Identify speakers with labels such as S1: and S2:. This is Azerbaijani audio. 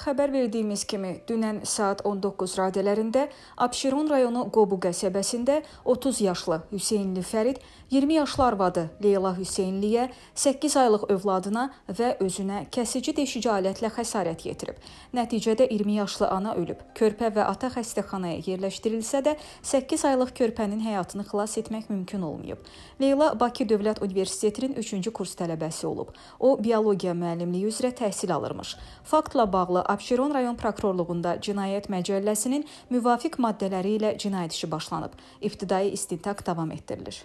S1: Xəbər verdiyimiz kimi, dünən saat 19 radələrində Abşeron rayonu Qobu qəsəbəsində 30 yaşlı Hüseynli Fərid 20 yaşlı arvadı Leyla Hüseynliyə 8 aylıq övladına və özünə kəsici deşici alətlə xəsarət yetirib. Nəticədə 20 yaşlı ana ölüb. Körpə və ata xəstəxanaya yerləşdirilsə də 8 aylıq körpənin həyatını xilas etmək mümkün olmayıb. Leyla Bakı Dövlət Universitetinin 3-cü kurs tələbəsi olub. O biologiya müəllimliyi üzrə təhsil alırmış. Faktla bağlı Abşeron rayon prokurorluğunda Cinayət Məcəlləsinin müvafiq maddələri ilə cinayət işi başlanıb. İbtidai istintaq davam etdirilir.